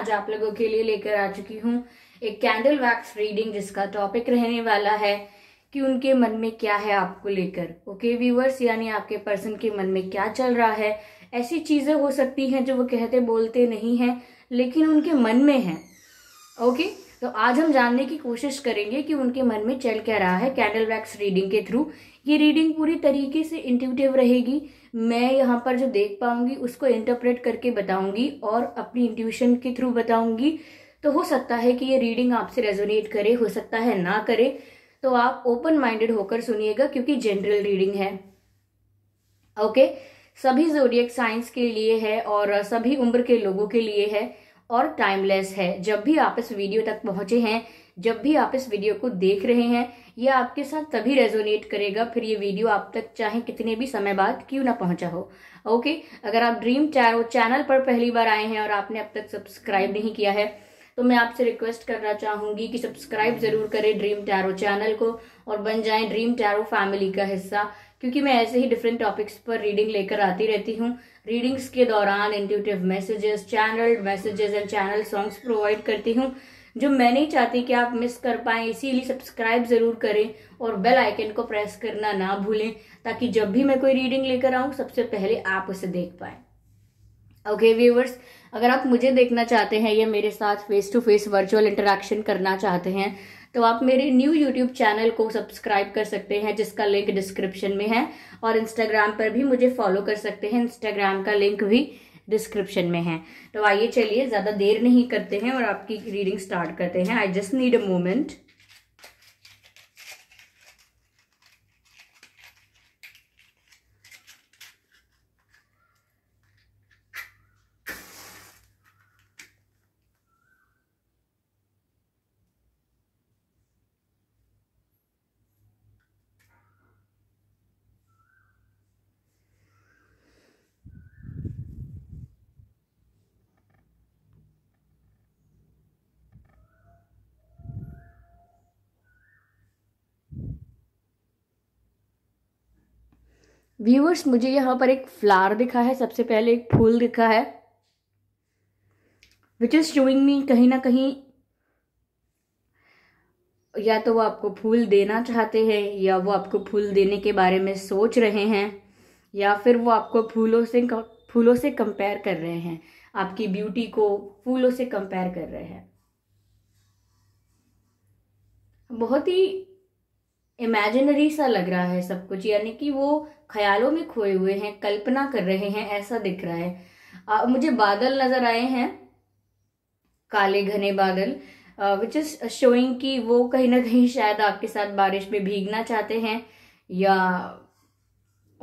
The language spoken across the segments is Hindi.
आज आप लोगों के लिए लेकर आ चुकी हूँ एक कैंडल वैक्स रीडिंग जिसका टॉपिक रहने वाला है कि उनके मन में क्या है आपको लेकर ओके व्यूअर्स यानी आपके पर्सन के मन में क्या चल रहा है ऐसी चीज़ें हो सकती हैं जो वो कहते बोलते नहीं हैं लेकिन उनके मन में है ओके तो आज हम जानने की कोशिश करेंगे कि उनके मन में चल क्या रहा है कैंडल वैक्स रीडिंग के थ्रू ये रीडिंग पूरी तरीके से इंट्यूटिव रहेगी मैं यहाँ पर जो देख पाऊंगी उसको इंटरप्रेट करके बताऊंगी और अपनी इंट्यूशन के थ्रू बताऊंगी तो हो सकता है कि ये रीडिंग आपसे रेजोनेट करे हो सकता है ना करे तो आप ओपन माइंडेड होकर सुनिएगा क्योंकि जनरल रीडिंग है ओके okay? सभी जोडियक साइंस के लिए है और सभी उम्र के लोगों के लिए है और टाइमलेस है जब भी आप इस वीडियो तक पहुंचे हैं जब भी आप इस वीडियो को देख रहे हैं यह आपके साथ तभी रेजोनेट करेगा फिर ये वीडियो आप तक चाहे कितने भी समय बाद क्यों ना पहुंचा हो ओके अगर आप ड्रीम टैरो चैनल पर पहली बार आए हैं और आपने अब तक सब्सक्राइब नहीं किया है तो मैं आपसे रिक्वेस्ट करना चाहूंगी कि सब्सक्राइब जरूर करें ड्रीम टैरो चैनल को और बन जाएं ड्रीम टैरो फैमिली का हिस्सा क्योंकि मैं ऐसे ही डिफरेंट टॉपिक्स पर रीडिंग लेकर आती रहती हूँ रीडिंग्स के दौरान intuitive messages channel messages and channel songs provide करती हूँ जो मैं नहीं चाहती कि आप मिस कर पाए इसीलिए सब्सक्राइब ज़रूर करें और बेल आइकन को प्रेस करना ना भूलें ताकि जब भी मैं कोई रीडिंग लेकर आऊं सबसे पहले आप उसे देख पाए ओके okay, व्यूवर्स अगर आप मुझे देखना चाहते हैं या मेरे साथ face to face virtual interaction करना चाहते हैं तो आप मेरे न्यू यूट्यूब चैनल को सब्सक्राइब कर सकते हैं जिसका लिंक डिस्क्रिप्शन में है और इंस्टाग्राम पर भी मुझे फॉलो कर सकते हैं इंस्टाग्राम का लिंक भी डिस्क्रिप्शन में है तो आइए चलिए ज़्यादा देर नहीं करते हैं और आपकी रीडिंग स्टार्ट करते हैं I just need a moment viewers मुझे यहाँ पर एक फ्लावर दिखा है सबसे पहले एक फूल दिखा है विच इज़ शोइंग मी कहीं ना कहीं या तो वो आपको फूल देना चाहते हैं या वो आपको फूल देने के बारे में सोच रहे हैं या फिर वो आपको फूलों से फूलों से कंपेयर कर रहे हैं आपकी ब्यूटी को फूलों से कंपेयर कर रहे हैं बहुत ही इमेजिनरी सा लग रहा है सब कुछ यानी कि वो ख्यालों में खोए हुए हैं कल्पना कर रहे हैं ऐसा दिख रहा है आ, मुझे बादल नजर आए हैं काले घने बादल विच इज शोइंग कि वो कहीं ना कहीं शायद आपके साथ बारिश में भीगना चाहते हैं या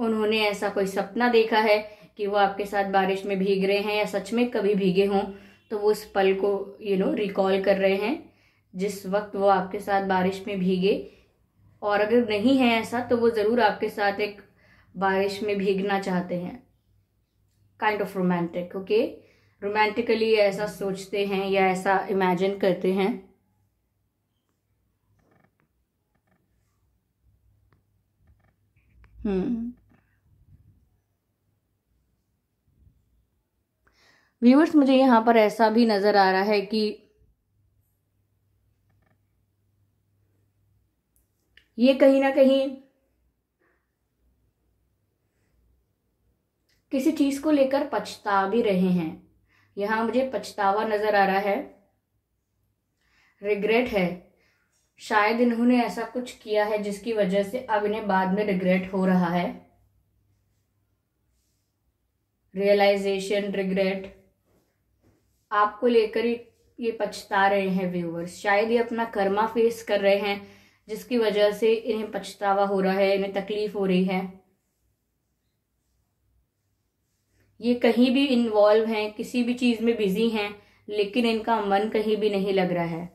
उन्होंने ऐसा कोई सपना देखा है कि वो आपके साथ बारिश में भीग रहे हैं या सच में कभी भीगे हों तो वो उस पल को यू नो रिकॉल कर रहे हैं जिस वक्त वो आपके साथ बारिश में भीगे और अगर नहीं है ऐसा तो वो ज़रूर आपके साथ एक बारिश में भीगना चाहते हैं kind of romantic okay romantically ऐसा सोचते हैं या ऐसा इमेजिन करते हैं हम्म hmm. व्यूअर्स मुझे यहां पर ऐसा भी नज़र आ रहा है कि ये कहीं ना कहीं किसी चीज़ को लेकर पछता भी रहे हैं यहाँ मुझे पछतावा नज़र आ रहा है रिग्रेट है शायद इन्होंने ऐसा कुछ किया है जिसकी वजह से अब इन्हें बाद में रिग्रेट हो रहा है रियलाइजेशन रिग्रेट आपको लेकर ही ये पछता रहे हैं व्यूवर्स शायद ये अपना कर्मा फेस कर रहे हैं जिसकी वजह से इन्हें पछतावा हो रहा है इन्हें तकलीफ हो रही है ये कहीं भी इन्वॉल्व हैं किसी भी चीज़ में बिज़ी हैं लेकिन इनका मन कहीं भी नहीं लग रहा है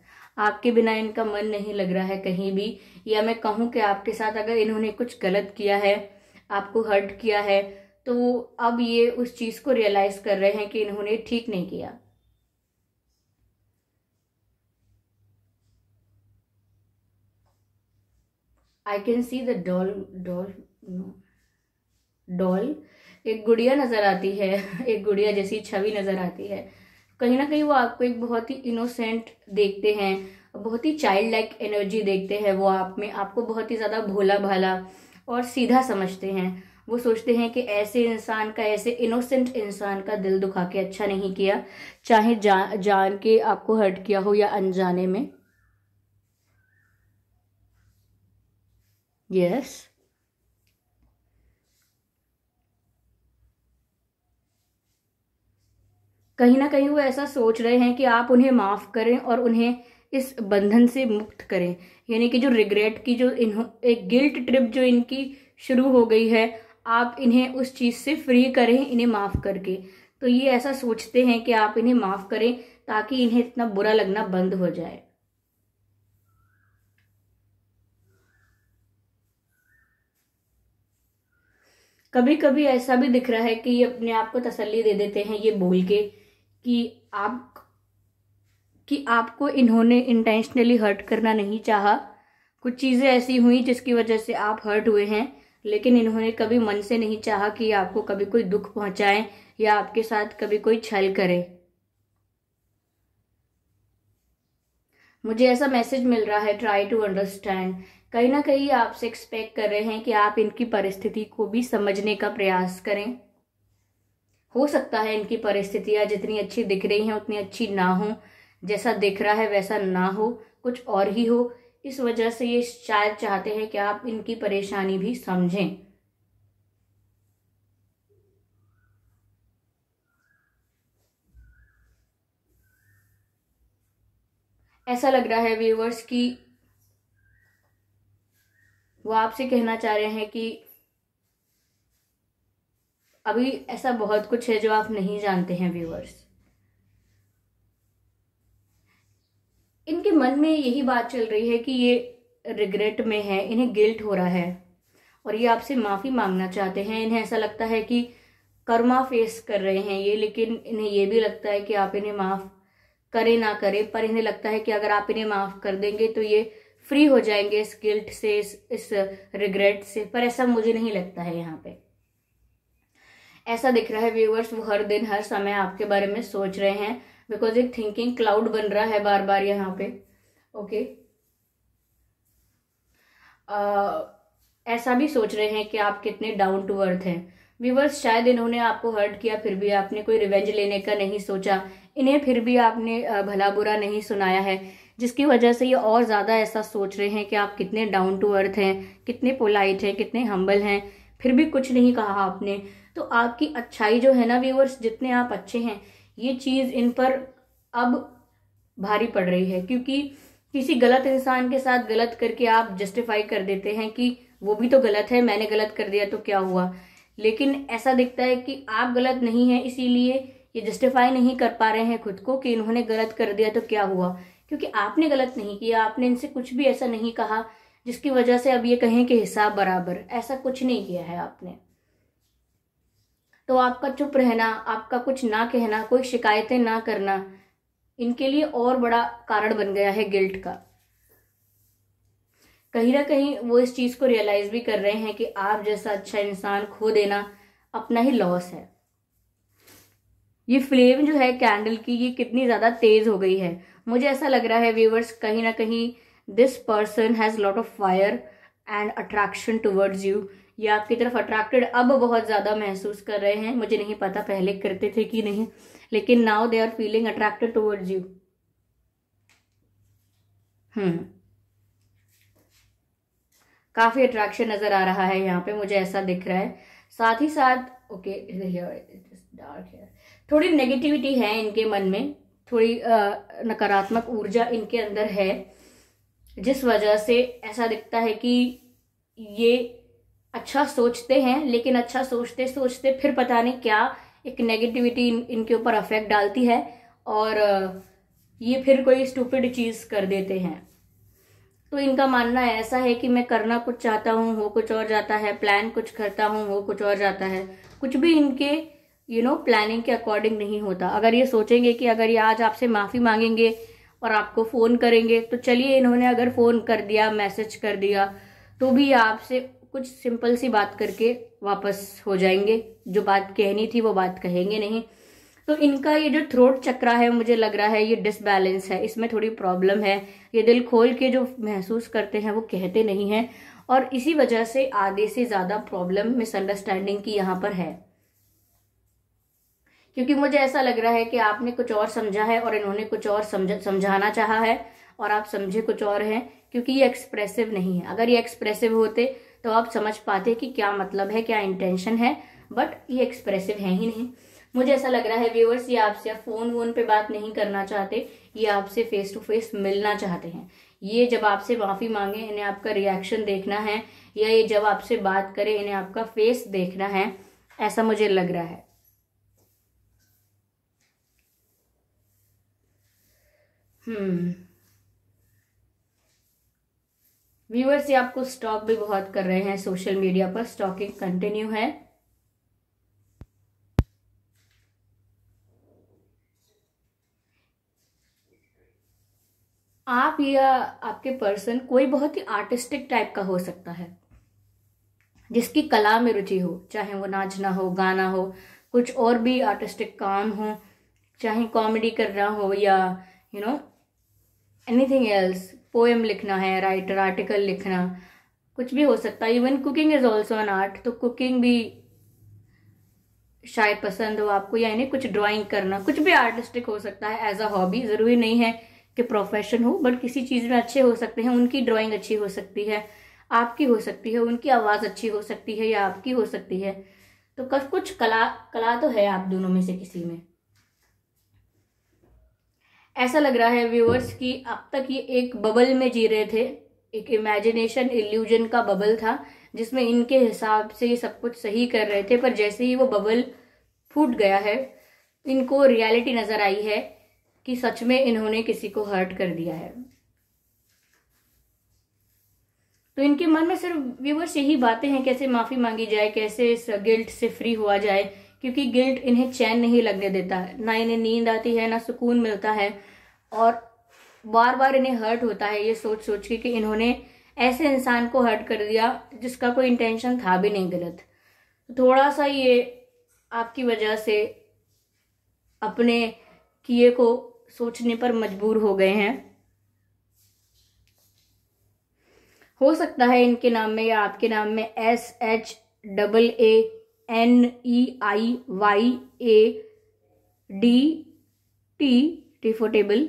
आपके बिना इनका मन नहीं लग रहा है कहीं भी या मैं कहूँ कि आपके साथ अगर इन्होंने कुछ गलत किया है आपको हर्ट किया है तो अब ये उस चीज़ को रियलाइज़ कर रहे हैं कि इन्होंने ठीक नहीं किया I can see the doll doll doll एक गुड़िया नज़र आती है एक गुड़िया जैसी छवि नज़र आती है कहीं ना कहीं वो आपको एक बहुत ही इनोसेंट देखते हैं बहुत ही चाइल्ड लाइक एनर्जी देखते हैं वो आप में आपको बहुत ही ज़्यादा भोला भाला और सीधा समझते हैं वो सोचते हैं कि ऐसे इंसान का ऐसे इनोसेंट इंसान का दिल दुखा के अच्छा नहीं किया चाहे जा, जान के आपको हर्ट किया हो या अनजाने में यस yes. कहीं ना कहीं वो ऐसा सोच रहे हैं कि आप उन्हें माफ़ करें और उन्हें इस बंधन से मुक्त करें यानी कि जो रिग्रेट की जो इन एक गिल्ट ट्रिप जो इनकी शुरू हो गई है आप इन्हें उस चीज़ से फ्री करें इन्हें माफ़ करके तो ये ऐसा सोचते हैं कि आप इन्हें माफ़ करें ताकि इन्हें इतना बुरा लगना बंद हो जाए कभी कभी ऐसा भी दिख रहा है कि ये अपने आप को तसल्ली दे देते हैं ये बोल के कि आप कि आपको इन्होंने इंटेंशनली हर्ट करना नहीं चाहा कुछ चीज़ें ऐसी हुई जिसकी वजह से आप हर्ट हुए हैं लेकिन इन्होंने कभी मन से नहीं चाहा कि आपको कभी कोई दुख पहुंचाएं या आपके साथ कभी कोई छल करे मुझे ऐसा मैसेज मिल रहा है ट्राई टू अंडरस्टैंड कहीं ना कहीं आपसे एक्सपेक्ट कर रहे हैं कि आप इनकी परिस्थिति को भी समझने का प्रयास करें हो सकता है इनकी परिस्थितियां जितनी अच्छी दिख रही हैं उतनी अच्छी ना हो जैसा दिख रहा है वैसा ना हो कुछ और ही हो इस वजह से ये शायद चाहते हैं कि आप इनकी परेशानी भी समझें ऐसा लग रहा है व्यूवर्स कि वो आपसे कहना चाह रहे हैं कि अभी ऐसा बहुत कुछ है जो आप नहीं जानते हैं व्यूअर्स इनके मन में यही बात चल रही है कि ये रिग्रेट में है इन्हें गिल्ट हो रहा है और ये आपसे माफ़ी मांगना चाहते हैं इन्हें ऐसा लगता है कि कर्मा फेस कर रहे हैं ये लेकिन इन्हें ये भी लगता है कि आप इन्हें माफ़ करें ना करें पर इन्हें लगता है कि अगर आप इन्हें माफ़ कर देंगे तो ये फ्री हो जाएंगे इस गिल्ट से इस, इस रिग्रेट से पर ऐसा मुझे नहीं लगता है यहाँ पे ऐसा दिख रहा है व्यूवर्स वो हर दिन हर समय आपके बारे में सोच रहे हैं बिकॉज एक थिंकिंग क्लाउड बन रहा है बार बार यहाँ पे ओके okay. ऐसा भी सोच रहे हैं कि आप कितने डाउन टू अर्थ हैं व्यूवर्स शायद इन्होंने आपको हर्ट किया फिर भी आपने कोई रिवेंज लेने का नहीं सोचा इन्हें फिर भी आपने भला बुरा नहीं सुनाया है जिसकी वजह से ये और ज़्यादा ऐसा सोच रहे हैं कि आप कितने डाउन टू अर्थ हैं कितने पोलाइट हैं कितने हम्बल हैं फिर भी कुछ नहीं कहा आपने तो आपकी अच्छाई जो है ना व्यूअर्स जितने आप अच्छे हैं ये चीज़ इन पर अब भारी पड़ रही है क्योंकि किसी गलत इंसान के साथ गलत करके आप जस्टिफाई कर देते हैं कि वो भी तो गलत है मैंने गलत कर दिया तो क्या हुआ लेकिन ऐसा दिखता है कि आप गलत नहीं हैं इसीलिए ये जस्टिफाई नहीं कर पा रहे हैं खुद को कि इन्होंने गलत कर दिया तो क्या हुआ क्योंकि आपने गलत नहीं किया आपने इनसे कुछ भी ऐसा नहीं कहा जिसकी वजह से अब ये कहें कि हिसाब बराबर ऐसा कुछ नहीं किया है आपने तो आपका चुप रहना आपका कुछ ना कहना कोई शिकायतें ना करना इनके लिए और बड़ा कारण बन गया है गिल्ट का कहीं ना कहीं वो इस चीज़ को रियलाइज़ भी कर रहे हैं कि आप जैसा अच्छा इंसान खो देना अपना ही लॉस है ये फ्लेम जो है कैंडल की ये कितनी ज़्यादा तेज़ हो गई है मुझे ऐसा लग रहा है व्यूवर्स कहीं ना कहीं this person has lot of fire and attraction towards you ये आपकी तरफ अट्रैक्टेड अब बहुत ज़्यादा महसूस कर रहे हैं मुझे नहीं पता पहले करते थे कि नहीं लेकिन now they are feeling attracted towards you hmm काफ़ी अट्रैक्शन नज़र आ रहा है यहाँ पे मुझे ऐसा दिख रहा है साथ ही साथ ओके डार्क है थोड़ी नेगेटिविटी है इनके मन में थोड़ी नकारात्मक ऊर्जा इनके अंदर है जिस वजह से ऐसा दिखता है कि ये अच्छा सोचते हैं लेकिन अच्छा सोचते सोचते फिर पता नहीं क्या एक नेगेटिविटी इन, इनके ऊपर अफेक्ट डालती है और ये फिर कोई स्टूपिड चीज़ कर देते हैं तो इनका मानना ऐसा है कि मैं करना कुछ चाहता हूँ वो कुछ और जाता है प्लान कुछ करता हूँ वो कुछ और जाता है कुछ भी इनके यू नो प्लानिंग के अकॉर्डिंग नहीं होता अगर ये सोचेंगे कि अगर ये आज आपसे माफ़ी मांगेंगे और आपको फ़ोन करेंगे तो चलिए इन्होंने अगर फ़ोन कर दिया मैसेज कर दिया तो भी आपसे कुछ सिंपल सी बात करके वापस हो जाएंगे जो बात कहनी थी वो बात कहेंगे नहीं तो इनका ये जो थ्रोट चक्रा है मुझे लग रहा है ये डिसबैलेंस है इसमें थोड़ी प्रॉब्लम है ये दिल खोल के जो महसूस करते हैं वो कहते नहीं हैं और इसी वजह से आधे से ज़्यादा प्रॉब्लम मिसअंडरस्टैंडिंग की यहाँ पर है क्योंकि मुझे ऐसा लग रहा है कि आपने कुछ और समझा है और इन्होंने कुछ और समझ समझाना चाहा है और आप समझे कुछ और हैं क्योंकि ये एक्सप्रेसिव नहीं है अगर ये एक्सप्रेसिव होते तो आप समझ पाते कि क्या मतलब है क्या इंटेंशन है बट ये एक्सप्रेसिव है ही नहीं मुझे ऐसा लग रहा है व्यूअर्स ये आपसे फ़ोन वोन पे बात नहीं करना चाहते ये आपसे फेस टू फेस मिलना चाहते हैं ये जब आपसे माफ़ी मांगे इन्हें आपका रिएक्शन देखना है या ये जब आपसे बात करे इन्हें आपका फेस देखना है ऐसा मुझे लग रहा है व्यूअर्स हम्म। ये आपको स्टॉक भी बहुत कर रहे हैं सोशल मीडिया पर स्टॉकिंग कंटिन्यू है आप या आपके पर्सन कोई बहुत ही आर्टिस्टिक टाइप का हो सकता है जिसकी कला में रुचि हो चाहे वो नाचना हो गाना हो कुछ और भी आर्टिस्टिक काम हो चाहे कॉमेडी करना हो या you you know know, anything else poem लिखना है राइटर आर्टिकल लिखना कुछ भी हो सकता है even cooking is also an art तो कुकिंग भी शायद पसंद हो आपको या नहीं कुछ ड्राइंग करना कुछ भी आर्टिस्टिक हो सकता है एज अ हॉबी ज़रूरी नहीं है कि प्रोफेशन हो बट किसी चीज़ में अच्छे हो सकते हैं उनकी ड्राइंग अच्छी हो सकती है आपकी हो सकती है उनकी आवाज़ अच्छी हो सकती है या आपकी हो सकती है तो कुछ कला कला तो है आप दोनों में से किसी में ऐसा लग रहा है व्यूअर्स कि अब तक ये एक बबल में जी रहे थे एक इमेजिनेशन इल्यूजन का बबल था जिसमें इनके हिसाब से ये सब कुछ सही कर रहे थे पर जैसे ही वो बबल फूट गया है इनको रियलिटी नज़र आई है कि सच में इन्होंने किसी को हर्ट कर दिया है तो इनके मन में सिर्फ व्यूवर्स यही बातें हैं कैसे माफ़ी मांगी जाए कैसे इस गिल्ट से फ्री हुआ जाए क्योंकि गिल्ट इन्हें चैन नहीं लगने देता है ना इन्हें नींद आती है ना सुकून मिलता है और बार बार इन्हें हर्ट होता है ये सोच सोच के कि इन्होंने ऐसे इंसान को हर्ट कर दिया जिसका कोई इंटेंशन था भी नहीं गलत थोड़ा सा ये आपकी वजह से अपने किए को सोचने पर मजबूर हो गए हैं हो सकता है इनके नाम में या आपके नाम में S H double A N E I Y A D T T फो टेबल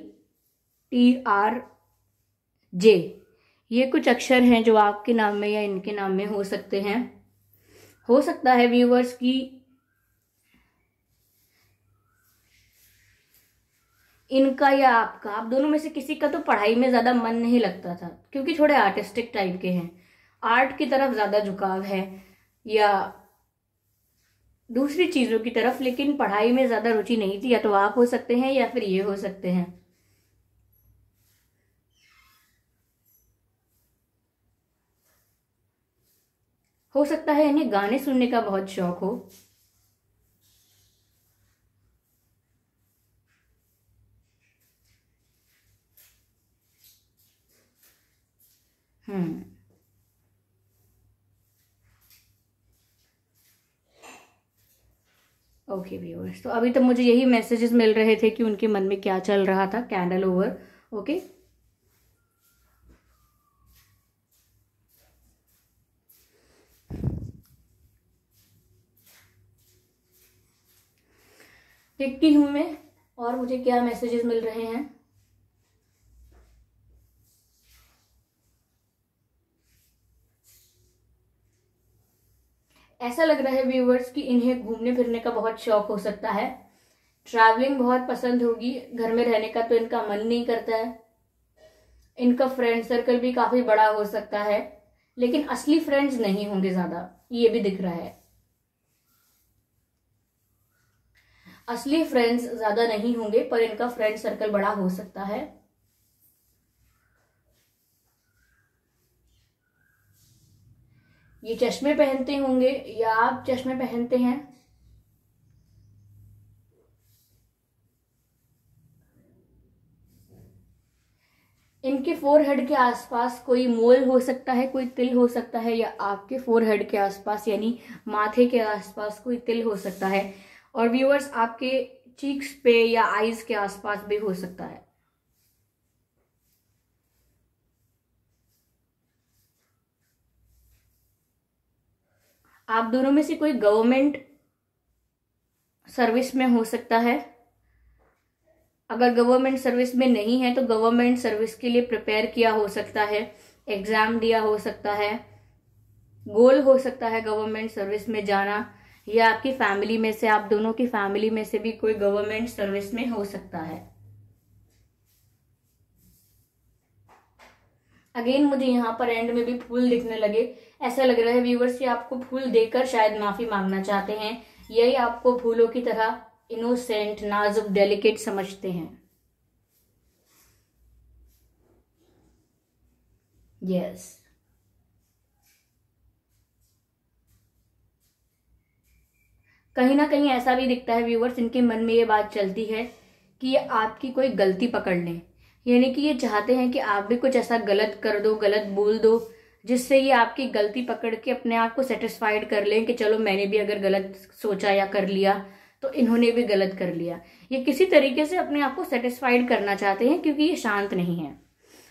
टी आर जे ये कुछ अक्षर हैं जो आपके नाम में या इनके नाम में हो सकते हैं हो सकता है व्यूवर्स की इनका या आपका आप दोनों में से किसी का तो पढ़ाई में ज़्यादा मन नहीं लगता था क्योंकि थोड़े आर्टिस्टिक टाइप के हैं आर्ट की तरफ ज़्यादा झुकाव है या दूसरी चीज़ों की तरफ लेकिन पढ़ाई में ज़्यादा रुचि नहीं थी या तो आप हो सकते हैं या फिर ये हो सकते हैं हो सकता है इन्हें गाने सुनने का बहुत शौक हो हम्म ओके व्यूअर्स तो अभी तक तो मुझे यही मैसेजेस मिल रहे थे कि उनके मन में क्या चल रहा था कैंडल ओवर ओके देखती हूँ मैं और मुझे क्या मैसेजेस मिल रहे हैं ऐसा लग रहा है व्यूवर्स कि इन्हें घूमने फिरने का बहुत शौक हो सकता है ट्रैवलिंग बहुत पसंद होगी घर में रहने का तो इनका मन नहीं करता है इनका फ्रेंड सर्कल भी काफ़ी बड़ा हो सकता है लेकिन असली फ्रेंड्स नहीं होंगे ज़्यादा ये भी दिख रहा है असली फ्रेंड्स ज़्यादा नहीं होंगे पर इनका फ्रेंड सर्कल बड़ा हो सकता है ये चश्मे पहनते होंगे या आप चश्मे पहनते हैं इनके फोरहेड के आसपास कोई मोल हो सकता है कोई तिल हो सकता है या आपके फोरहेड के आसपास यानी माथे के आसपास कोई तिल हो सकता है और व्यूअर्स आपके चीक्स पे या आईज के आसपास भी हो सकता है आप दोनों में से कोई गवर्नमेंट सर्विस में हो सकता है अगर गवर्नमेंट सर्विस में नहीं है तो गवर्नमेंट सर्विस के लिए प्रिपेयर किया हो सकता है एग्ज़ाम दिया हो सकता है गोल हो सकता है गवर्नमेंट सर्विस में जाना या आपकी फैमिली में से आप दोनों की फैमिली में से भी कोई गवर्नमेंट सर्विस में हो सकता है अगेन मुझे यहाँ पर एंड में भी फूल दिखने लगे ऐसा लग रहा है व्यूवर्स ये आपको फूल देकर शायद माफी मांगना चाहते हैं यही आपको फूलों की तरह इनोसेंट नाजुक डेलिकेट समझते हैं यस yes. कहीं ना कहीं ऐसा भी दिखता है व्यूवर्स इनके मन में ये बात चलती है कि ये आपकी कोई गलती पकड़ लें यानी कि ये चाहते हैं कि आप भी कुछ ऐसा गलत कर दो गलत बोल दो जिससे ये आपकी गलती पकड़ के अपने आप को सेटिस्फाइड कर लें कि चलो मैंने भी अगर गलत सोचा या कर लिया तो इन्होंने भी गलत कर लिया ये किसी तरीके से अपने आप को सेटिस्फाइड करना चाहते हैं क्योंकि ये शांत नहीं है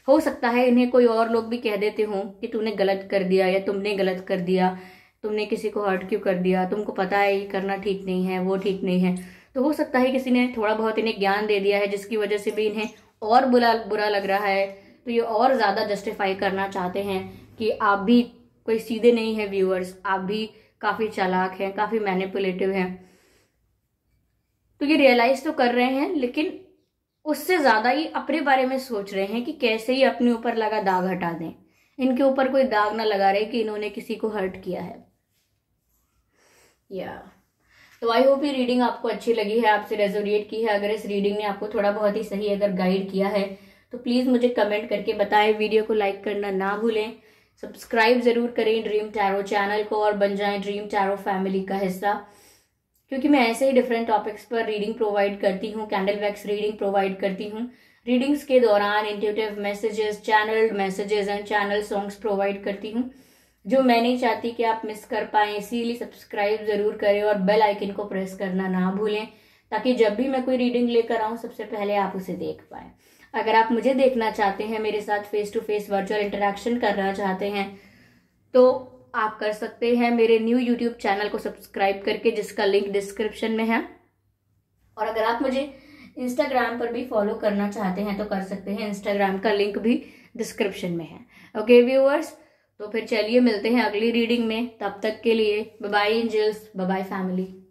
हो सकता है इन्हें कोई और लोग भी कह देते हों कि तूने गलत कर दिया या तुमने गलत कर दिया तुमने किसी को हर्ट क्यों कर दिया तुमको पता है ये करना ठीक नहीं है वो ठीक नहीं है तो हो सकता है किसी ने थोड़ा बहुत इन्हें ज्ञान दे दिया है जिसकी वजह से भी इन्हें और बुरा बुरा लग रहा है तो ये और ज़्यादा जस्टिफाई करना चाहते हैं कि आप भी कोई सीधे नहीं है व्यूअर्स आप भी काफ़ी चालाक हैं काफ़ी मैनिपुलेटिव हैं तो ये रियलाइज तो कर रहे हैं लेकिन उससे ज़्यादा ये अपने बारे में सोच रहे हैं कि कैसे ही अपने ऊपर लगा दाग हटा दें इनके ऊपर कोई दाग ना लगा रहे कि इन्होंने किसी को हर्ट किया है या तो आई होप ये रीडिंग आपको अच्छी लगी है आपसे रेजोनेट की है अगर इस रीडिंग ने आपको थोड़ा बहुत ही सही अगर गाइड किया है तो प्लीज़ मुझे कमेंट करके बताएं वीडियो को लाइक करना ना भूलें सब्सक्राइब ज़रूर करें ड्रीम टैरो चैनल को और बन जाएं ड्रीम टैरो फैमिली का हिस्सा क्योंकि मैं ऐसे ही डिफरेंट टॉपिक्स पर रीडिंग प्रोवाइड करती हूँ कैंडल वैक्स रीडिंग प्रोवाइड करती हूँ रीडिंग्स के दौरान intuitive messages channel messages and channel songs provide करती हूँ जो मैं नहीं चाहती कि आप मिस कर पाए इसीलिए सब्सक्राइब ज़रूर करें और बेल आइकन को प्रेस करना ना भूलें ताकि जब भी मैं कोई रीडिंग लेकर आऊँ सबसे पहले आप उसे देख पाएं अगर आप मुझे देखना चाहते हैं मेरे साथ face to face virtual interaction करना चाहते हैं तो आप कर सकते हैं मेरे न्यू यूट्यूब चैनल को सब्सक्राइब करके जिसका लिंक डिस्क्रिप्शन में है और अगर आप मुझे इंस्टाग्राम पर भी फॉलो करना चाहते हैं तो कर सकते हैं इंस्टाग्राम का लिंक भी डिस्क्रिप्शन में है ओके व्यूअर्स तो फिर चलिए मिलते हैं अगली रीडिंग में तब तक के लिए बाय एंजल्स बाय फैमिली